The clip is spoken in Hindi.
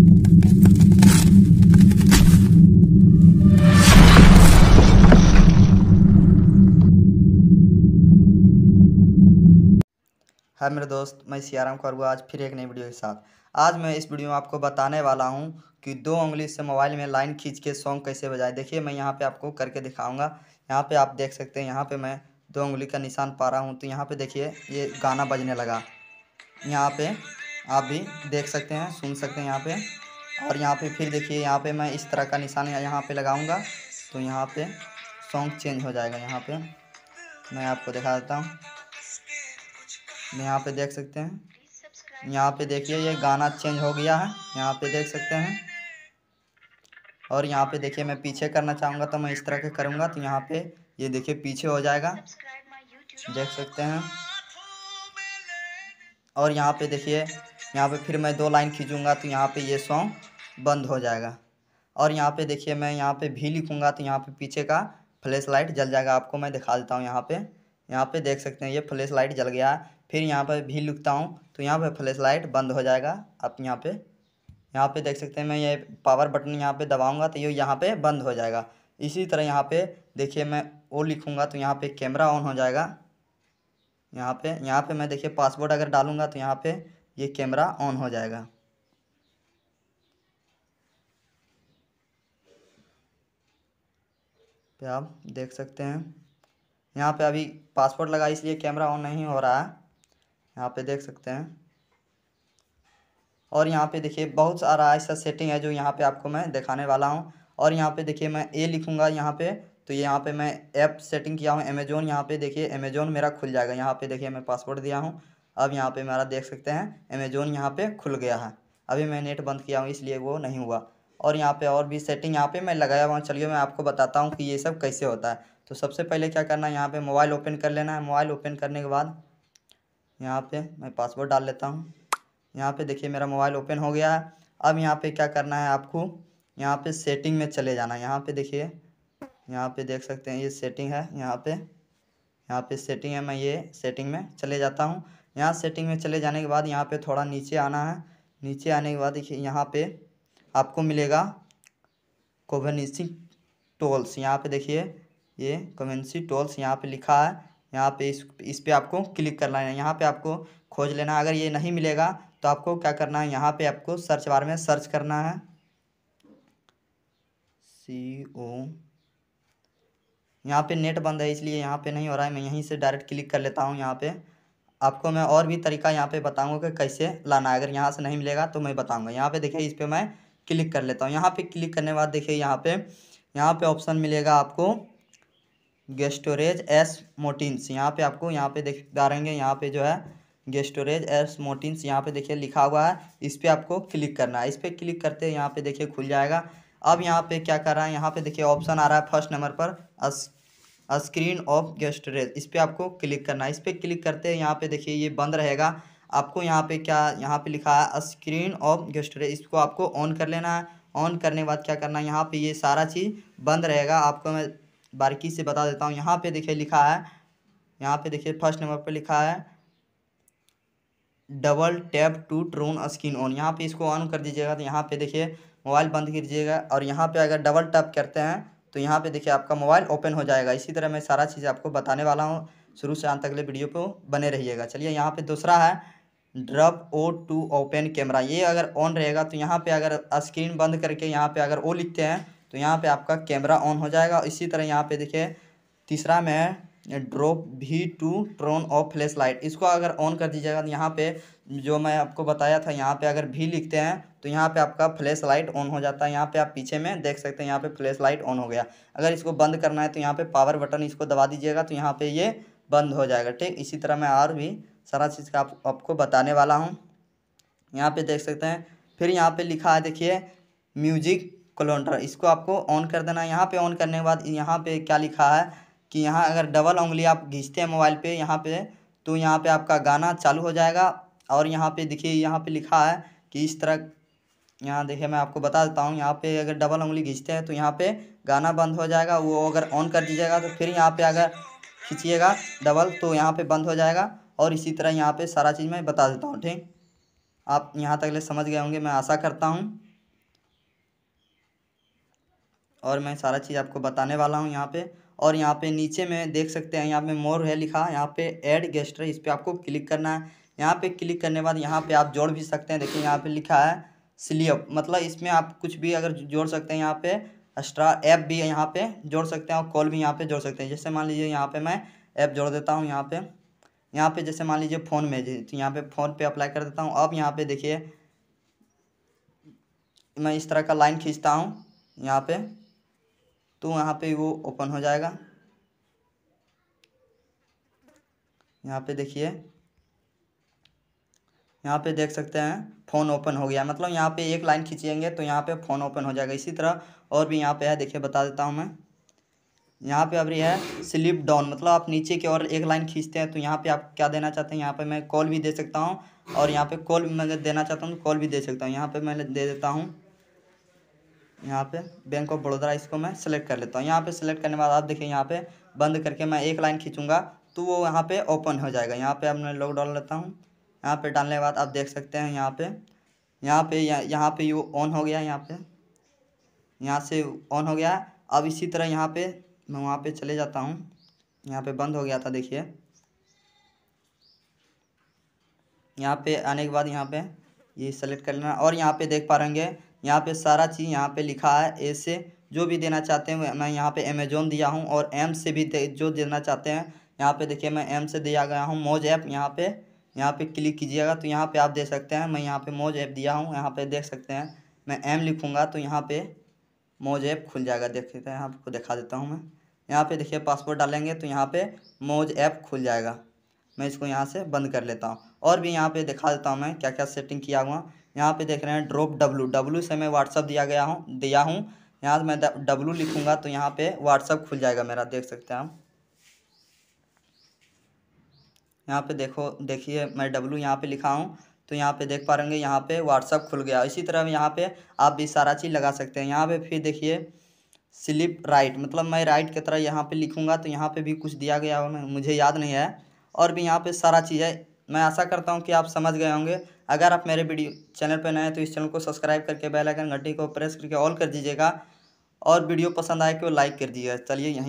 हाय मेरे दोस्त मैं सियाराम कौरवा आज फिर एक नई वीडियो के साथ आज मैं इस वीडियो में आपको बताने वाला हूं कि दो उंगली से मोबाइल में लाइन खींच के सॉन्ग कैसे बजाएं देखिए मैं यहां पे आपको करके दिखाऊंगा यहां पे आप देख सकते हैं यहां पे मैं दो उंगली का निशान पा रहा हूं तो यहां पे देखिए ये गाना बजने लगा यहाँ पे आप भी देख सकते हैं सुन सकते हैं यहाँ पे और यहाँ पे फिर देखिए यहाँ पे मैं इस तरह का निशान यहाँ पे लगाऊंगा तो यहाँ पे सॉन्ग चेंज हो जाएगा यहाँ पे मैं आपको दिखा देता हूँ यहाँ पे देख सकते हैं यहाँ पे देखिए ये गाना चेंज हो गया है यहाँ पे देख सकते हैं और यहाँ पे देखिए मैं पीछे करना चाहूँगा तो मैं इस तरह के करूँगा तो यहाँ पे ये देखिए पीछे हो जाएगा देख सकते हैं और यहाँ पे देखिए यहाँ पे फिर मैं दो लाइन खींचूँगा तो यहाँ पे ये सॉन्ग बंद हो जाएगा और यहाँ पे देखिए मैं यहाँ पे भी लिखूँगा तो यहाँ पे पीछे का फ्लैश लाइट जल जाएगा आपको मैं दिखा देता हूँ यहाँ पे यहाँ पे देख सकते हैं ये फ्लैश लाइट जल गया फिर यहाँ पर भी लिखता हूँ तो यहाँ पर फ्लैश लाइट बंद हो जाएगा आप यहाँ पर यहाँ पर देख सकते हैं मैं ये पावर बटन यहाँ पर दबाऊँगा तो ये यहाँ पर बंद हो जाएगा इसी तरह यहाँ पर देखिए मैं वो लिखूँगा तो यहाँ पर कैमरा ऑन हो जाएगा यहाँ पे यहाँ पे मैं देखिए पासवर्ड अगर डालूँगा तो यहाँ पे ये कैमरा ऑन हो जाएगा आप देख सकते हैं यहाँ पे अभी पासवर्ड लगा इसलिए कैमरा ऑन नहीं हो रहा है यहाँ पे देख सकते हैं और यहाँ पे देखिए बहुत सारा ऐसा सेटिंग है जो यहाँ पे आपको मैं दिखाने वाला हूँ और यहाँ पे देखिए मैं ए लिखूँगा यहाँ पे तो ये यहाँ पे मैं ऐप सेटिंग किया हूँ अमेजोन यहाँ पे देखिए अमेजोन मेरा खुल जाएगा यहाँ पे देखिए मैं पासवर्ड दिया हूँ अब यहाँ पे मेरा देख सकते हैं अमेजोन यहाँ पे खुल गया है अभी मैं नेट बंद किया हूँ इसलिए वो नहीं हुआ और यहाँ पे और भी सेटिंग यहाँ पे मैं लगाया हुआ चलिए मैं आपको बताता हूँ कि ये सब कैसे होता है तो सबसे पहले क्या करना है यहाँ पर मोबाइल ओपन कर लेना है मोबाइल ओपन करने के बाद यहाँ पर मैं पासवर्ड डाल लेता हूँ यहाँ पर देखिए मेरा मोबाइल ओपन हो गया है अब यहाँ पर क्या करना है आपको यहाँ पर सेटिंग में चले जाना है यहाँ पर देखिए यहाँ पे देख सकते हैं ये सेटिंग है यहाँ पे यहाँ पे सेटिंग है मैं ये सेटिंग में चले जाता हूँ यहाँ सेटिंग में चले जाने के बाद यहाँ पे थोड़ा नीचे आना है नीचे आने के बाद देखिए यहाँ पे आपको मिलेगा कोवेंसी टोल्स यहाँ पे देखिए ये कोवेंसी टोल्स यहाँ पे लिखा है यहाँ पे इस इस पर आपको क्लिक करना है यहाँ पे आपको खोज लेना है अगर ये नहीं मिलेगा तो आपको क्या करना है यहाँ पे आपको सर्च बार में सर्च करना है सी ओ यहाँ पे नेट बंद है इसलिए यहाँ पे नहीं हो रहा है मैं यहीं से डायरेक्ट क्लिक कर लेता हूँ यहाँ पे आपको मैं और भी तरीका यहाँ पे बताऊंगा कि कैसे लाना है अगर यहाँ से नहीं मिलेगा तो मैं बताऊंगा यहाँ पे देखिए इस पर मैं क्लिक कर लेता हूँ यहाँ पे क्लिक करने के बाद देखिए यहाँ पे यहाँ पे ऑप्शन मिलेगा आपको गेस्टोरेज एस मोटिनस यहाँ पे आपको यहाँ पे देख डालेंगे यहाँ पे जो है गेस्टोरेज एस मोटिनस यहाँ पे देखिए लिखा हुआ है इस पर आपको क्लिक करना है इस पर क्लिक करते यहाँ पे देखिए खुल जाएगा अब यहाँ पे क्या कर रहा है यहाँ पे देखिए ऑप्शन आ रहा है फर्स्ट नंबर पर स्क्रीन ऑफ गेस्टरेज इस पर आपको क्लिक करना है इस पर क्लिक करते हैं यहाँ पे देखिए ये बंद रहेगा आपको यहाँ पे क्या यहाँ पे लिखा है स्क्रीन ऑफ गेस्टरेज इसको आपको ऑन कर लेना है ऑन करने के बाद क्या करना है यहाँ पे ये सारा चीज़ बंद रहेगा आपको मैं बारीकी से बता देता हूँ यहाँ पे देखिए लिखा है यहाँ पे देखिए फर्स्ट नंबर पर लिखा है double tap to turn screen on यहाँ पे इसको ऑन कर दीजिएगा तो यहाँ पे देखिए मोबाइल बंद कीजिएगा और यहाँ पे अगर डबल टैप करते हैं तो यहाँ पे देखिए आपका मोबाइल ओपन हो जाएगा इसी तरह मैं सारा चीज़ आपको बताने वाला हूँ शुरू से अंत अगले वीडियो पर बने रहिएगा चलिए यहाँ पे दूसरा है draw O to open camera ये अगर ऑन रहेगा तो यहाँ पे अगर स्क्रीन बंद करके यहाँ पे अगर ओ लिखते हैं तो यहाँ पे आपका कैमरा ऑन हो जाएगा इसी तरह यहाँ पे देखिए तीसरा में ड्रॉप भी to turn off flashlight इसको अगर ऑन कर दीजिएगा तो यहाँ पे जो मैं आपको बताया था यहाँ पे अगर भी लिखते हैं तो यहाँ पे आपका फ्लैश लाइट ऑन हो जाता है यहाँ पे आप पीछे में देख सकते हैं यहाँ पे फ्लैश लाइट ऑन हो गया अगर इसको बंद करना है तो यहाँ पे पावर बटन इसको दबा दीजिएगा तो यहाँ पे ये बंद हो जाएगा ठीक इसी तरह मैं और भी सारा चीज़ का आप, आपको बताने वाला हूँ यहाँ पर देख सकते हैं फिर यहाँ पर लिखा है देखिए म्यूजिक कलोंडर इसको आपको ऑन कर देना है यहाँ पर ऑन करने के बाद यहाँ पर क्या लिखा है कि यहाँ अगर डबल उंगली आप घींचते हैं मोबाइल पे यहाँ पे तो यहाँ पे आपका गाना चालू हो जाएगा और यहाँ पे देखिए यहाँ पे लिखा है कि इस तरह यहाँ देखिए मैं आपको बता देता हूँ यहाँ पे अगर डबल उंगली घींचते हैं तो यहाँ पे गाना बंद हो जाएगा वो अगर ऑन कर दीजिएगा तो फिर यहाँ पे अगर खींचिएगा डबल तो यहाँ पे बंद हो जाएगा और इसी तरह यहाँ पे सारा चीज़ मैं बता देता हूँ ठीक आप यहाँ तक ले समझ गए होंगे मैं आशा करता हूँ और मैं सारा चीज़ आपको बताने वाला हूँ यहाँ पर और यहाँ पे नीचे में देख सकते हैं यहाँ पे मोर है लिखा यहाँ पे ऐड गेस्टर इस पर आपको क्लिक करना है यहाँ पे क्लिक करने के बाद यहाँ पे आप जोड़ भी सकते हैं देखिए यहाँ पे लिखा है स्लीअप मतलब इसमें आप कुछ भी अगर जोड़ सकते हैं यहाँ पे एक्स्ट्रा ऐप भी यहाँ पे जोड़ सकते हैं और कॉल भी यहाँ पे जोड़ सकते हैं जैसे मान लीजिए यहाँ पे मैं ऐप जोड़ देता हूँ यहाँ पे यहाँ पे जैसे मान लीजिए फ़ोन में तो यहाँ पे फ़ोन पे अप्लाई कर देता हूँ अब यहाँ पे देखिए मैं इस तरह का लाइन खींचता हूँ यहाँ पे तो वहाँ पे वो ओपन हो जाएगा यहाँ पे देखिए यहाँ पे देख सकते हैं फ़ोन ओपन हो गया मतलब यहाँ पे एक लाइन खींचेंगे तो यहाँ पे फ़ोन ओपन हो जाएगा इसी तरह और भी यहाँ पे है देखिए बता देता हूँ मैं यहाँ पे अभी है स्लिप डाउन मतलब आप नीचे की ओर एक लाइन खींचते हैं तो यहाँ पे आप क्या देना चाहते हैं यहाँ पे मैं कॉल भी दे सकता हूँ और यहाँ पे कॉल मैं देना चाहता हूँ कॉल भी दे सकता हूँ यहाँ पे मैं दे देता हूँ यहाँ पे बैंक ऑफ बड़ौदा इसको मैं सेलेक्ट कर लेता हूँ यहाँ पे सेलेक्ट करने के बाद आप देखिए यहाँ पे बंद करके मैं एक लाइन खींचूंगा तो वो यहाँ पे ओपन हो जाएगा यहाँ पे अब मैं लॉक डाल लेता हूँ यहाँ पे डालने के बाद आप देख सकते हैं यहाँ पे यहाँ पे यहाँ पे यू ऑन हो गया यहाँ पे यहाँ से ऑन हो गया अब इसी तरह यहाँ पे मैं वहाँ पे चले जाता हूँ यहाँ पे बंद हो गया था देखिए यहाँ पे आने के बाद यहाँ पे ये सेलेक्ट कर लेना और यहाँ पे देख पा रहेंगे यहाँ पे सारा चीज़ यहाँ पे लिखा है ए से जो भी देना चाहते हैं मैं यहाँ पे अमेजोन दिया हूँ और एम से भी दे, जो देना चाहते हैं यहाँ पे देखिए मैं एम से दिया गया हूँ मोज ऐप यहाँ पे यहाँ पे क्लिक कीजिएगा तो यहाँ पे आप दे सकते हैं मैं यहाँ पे मोज ऐप दिया हूँ यहाँ पे देख सकते हैं मैं एम लिखूँगा तो यहाँ पे मोज ऐप खुल जाएगा देख सकते हैं आपको दिखा देता हूँ मैं यहाँ पे देखिए पासपोर्ट डालेंगे तो यहाँ पे मोज ऐप खुल जाएगा मैं इसको यहाँ से बंद कर लेता हूँ और भी यहाँ पे दिखा देता हूँ मैं क्या क्या सेटिंग किया हुआ यहाँ पे देख रहे हैं ड्रॉप डब्लू डब्लू से मैं व्हाट्सअप दिया गया हूँ दिया हूँ यहाँ मैं डब्लू लिखूँगा तो यहाँ पे व्हाट्सअप खुल जाएगा मेरा देख सकते हैं हम यहाँ पे देखो देखिए मैं डब्लू यहाँ पे लिखा हूँ तो यहाँ पे देख पा रहे यहाँ पे व्हाट्सअप खुल गया इसी तरह यहाँ पे आप भी सारा चीज़ लगा सकते हैं यहाँ पे फिर देखिए स्लिप राइट मतलब मैं राइट की तरह यहाँ पे लिखूँगा तो यहाँ पे भी कुछ दिया गया मुझे याद नहीं है और भी यहाँ पे सारा चीज़ है मैं आशा करता हूँ कि आप समझ गए होंगे अगर आप मेरे वीडियो चैनल पर नए हैं तो इस चैनल को सब्सक्राइब करके बेल आइकन घंटी को प्रेस करके ऑल कर दीजिएगा और वीडियो पसंद आए तो लाइक कर दीजिएगा चलिए यहीं